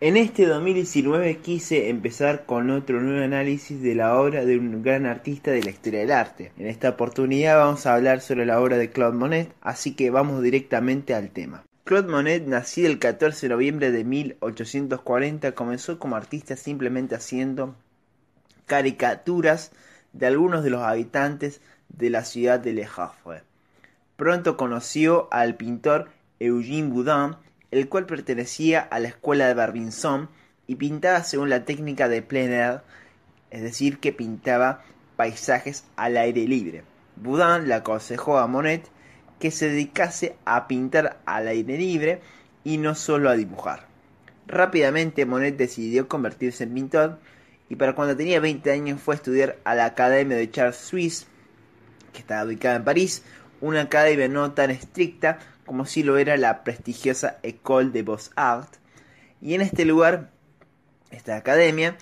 En este 2019 quise empezar con otro nuevo análisis de la obra de un gran artista de la historia del arte. En esta oportunidad vamos a hablar sobre la obra de Claude Monet, así que vamos directamente al tema. Claude Monet, nacido el 14 de noviembre de 1840, comenzó como artista simplemente haciendo caricaturas de algunos de los habitantes de la ciudad de Le Havre. Pronto conoció al pintor Eugène Boudin, el cual pertenecía a la escuela de Barbinson... y pintaba según la técnica de plein air, es decir, que pintaba paisajes al aire libre. Boudin le aconsejó a Monet que se dedicase a pintar al aire libre y no solo a dibujar. Rápidamente Monet decidió convertirse en pintor y para cuando tenía 20 años fue a estudiar a la Academia de Charles Suisse, que estaba ubicada en París, una academia no tan estricta como si lo era la prestigiosa École des Beaux-Arts, y en este lugar, esta academia,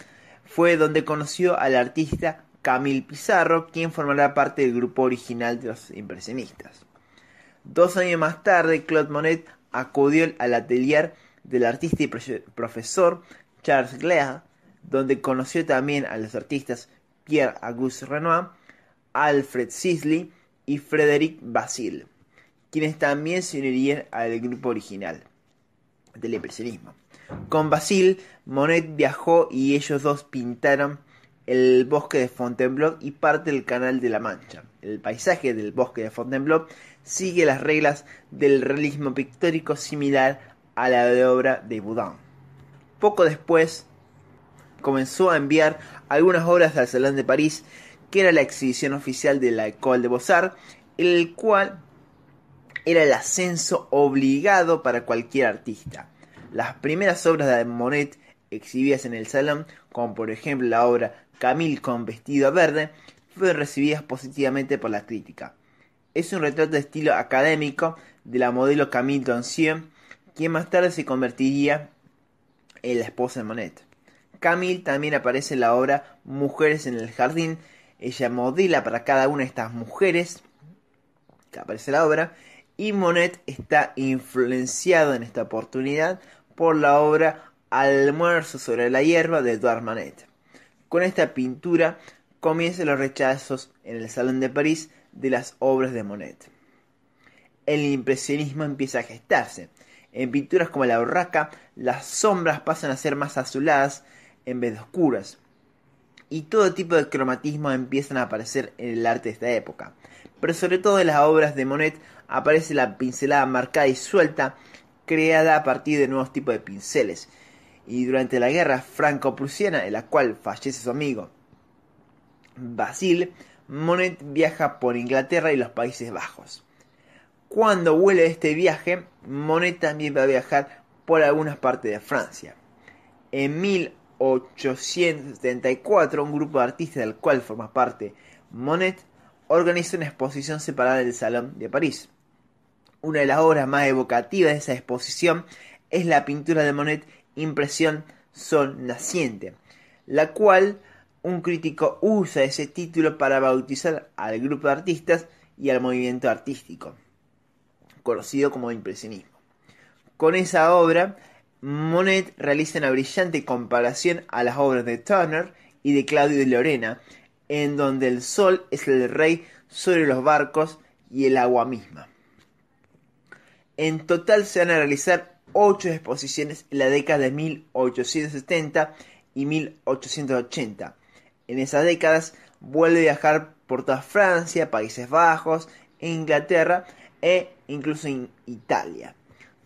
fue donde conoció al artista Camille Pizarro, quien formará parte del grupo original de los impresionistas. Dos años más tarde, Claude Monet acudió al atelier del artista y profesor Charles Glea, donde conoció también a los artistas Pierre-Auguste Renoir, Alfred Sisley y Frédéric Basile quienes también se unirían al grupo original del impresionismo. Con Basile, Monet viajó y ellos dos pintaron el bosque de Fontainebleau y parte del canal de la Mancha. El paisaje del bosque de Fontainebleau sigue las reglas del realismo pictórico similar a la de obra de Boudin. Poco después comenzó a enviar algunas obras al Salón de París, que era la exhibición oficial de la École de Beaux-Arts, el cual era el ascenso obligado para cualquier artista. Las primeras obras de Monet exhibidas en el salón, como por ejemplo la obra Camille con vestido verde, fueron recibidas positivamente por la crítica. Es un retrato de estilo académico de la modelo Camille Doncieux, quien más tarde se convertiría en la esposa de Monet. Camille también aparece en la obra Mujeres en el Jardín. Ella modela para cada una de estas mujeres que aparece en la obra y Monet está influenciado en esta oportunidad por la obra Almuerzo sobre la hierba de Edouard Manet. Con esta pintura comienzan los rechazos en el Salón de París de las obras de Monet. El impresionismo empieza a gestarse. En pinturas como La Urraca, las sombras pasan a ser más azuladas en vez de oscuras y todo tipo de cromatismo empiezan a aparecer en el arte de esta época. Pero sobre todo en las obras de Monet aparece la pincelada marcada y suelta creada a partir de nuevos tipos de pinceles. Y durante la guerra franco-prusiana, en la cual fallece su amigo Basil, Monet viaja por Inglaterra y los Países Bajos. Cuando huele de este viaje, Monet también va a viajar por algunas partes de Francia. En 1874, un grupo de artistas del cual forma parte Monet organiza una exposición separada del Salón de París. Una de las obras más evocativas de esa exposición es la pintura de Monet Impresión son Naciente, la cual un crítico usa ese título para bautizar al grupo de artistas y al movimiento artístico, conocido como impresionismo. Con esa obra, Monet realiza una brillante comparación a las obras de Turner y de Claudio de Lorena, en donde el sol es el rey sobre los barcos y el agua misma. En total se van a realizar ocho exposiciones en la década de 1870 y 1880. En esas décadas vuelve a viajar por toda Francia, Países Bajos, Inglaterra e incluso en Italia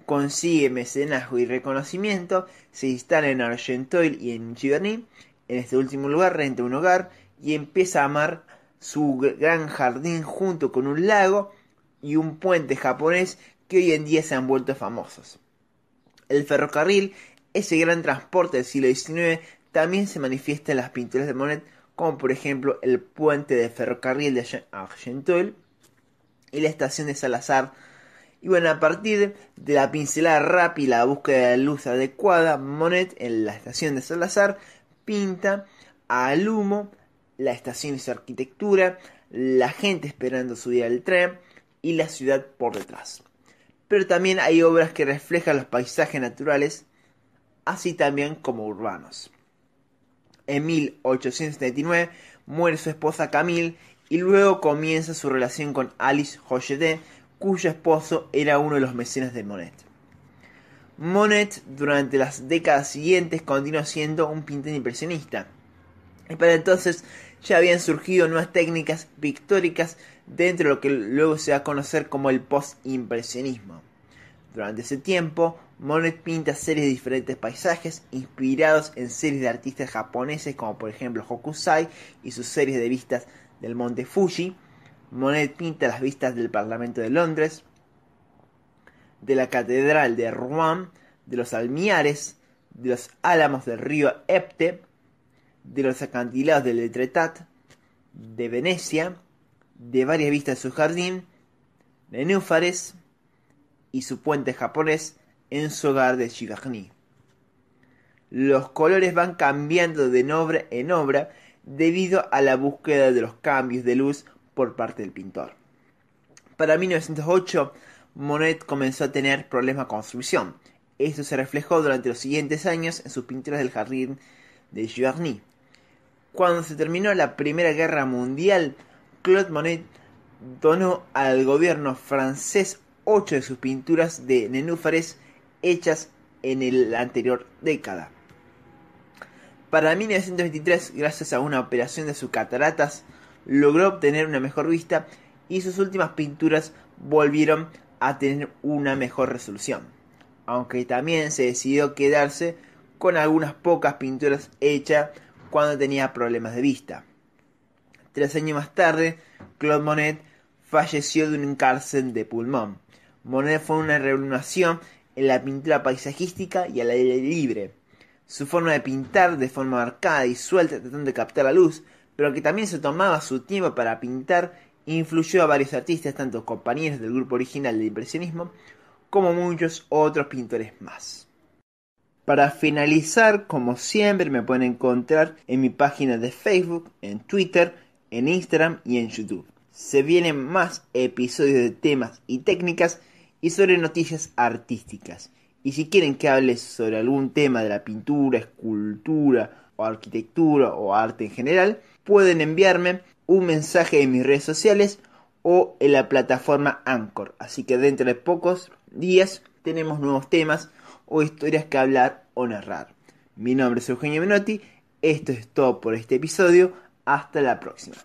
consigue mecenazgo y reconocimiento, se instala en Argentoil y en Giverny, en este último lugar renta un hogar y empieza a amar su gran jardín junto con un lago y un puente japonés que hoy en día se han vuelto famosos. El ferrocarril, ese gran transporte del siglo XIX, también se manifiesta en las pinturas de Monet, como por ejemplo el puente de ferrocarril de Argentoil y la estación de Salazar y bueno, a partir de la pincelada rápida y la búsqueda de luz adecuada, Monet en la estación de Salazar pinta al humo la estación y su arquitectura, la gente esperando subir al tren y la ciudad por detrás. Pero también hay obras que reflejan los paisajes naturales, así también como urbanos. En 1879 muere su esposa Camille y luego comienza su relación con Alice Hochedet, cuyo esposo era uno de los mecenas de Monet. Monet durante las décadas siguientes continuó siendo un pintor impresionista, y para entonces ya habían surgido nuevas técnicas pictóricas dentro de lo que luego se va a conocer como el post-impresionismo. Durante ese tiempo, Monet pinta series de diferentes paisajes inspirados en series de artistas japoneses como por ejemplo Hokusai y sus series de vistas del monte Fuji, Monet pinta las vistas del Parlamento de Londres, de la Catedral de Rouen, de los Almiares, de los Álamos del río Epte, de los acantilados del Letretat, de Venecia, de varias vistas de su jardín, de Núfares y su puente japonés en su hogar de Giverny. Los colores van cambiando de obra en obra debido a la búsqueda de los cambios de luz por parte del pintor. Para 1908, Monet comenzó a tener problemas con su visión. Esto se reflejó durante los siguientes años en sus pinturas del jardín de Giverny. Cuando se terminó la Primera Guerra Mundial, Claude Monet donó al gobierno francés ocho de sus pinturas de nenúfares hechas en la anterior década. Para 1923, gracias a una operación de sus cataratas, logró obtener una mejor vista y sus últimas pinturas volvieron a tener una mejor resolución, aunque también se decidió quedarse con algunas pocas pinturas hechas cuando tenía problemas de vista. Tres años más tarde, Claude Monet falleció de un cárcel de pulmón. Monet fue una revolución en la pintura paisajística y al aire libre. Su forma de pintar de forma marcada y suelta tratando de captar la luz pero que también se tomaba su tiempo para pintar, influyó a varios artistas, tanto compañeros del grupo original del impresionismo, como muchos otros pintores más. Para finalizar, como siempre, me pueden encontrar en mi página de Facebook, en Twitter, en Instagram y en YouTube. Se vienen más episodios de temas y técnicas y sobre noticias artísticas. Y si quieren que hable sobre algún tema de la pintura, escultura arquitectura o arte en general, pueden enviarme un mensaje en mis redes sociales o en la plataforma Anchor. Así que dentro de pocos días tenemos nuevos temas o historias que hablar o narrar. Mi nombre es Eugenio Menotti, esto es todo por este episodio, hasta la próxima.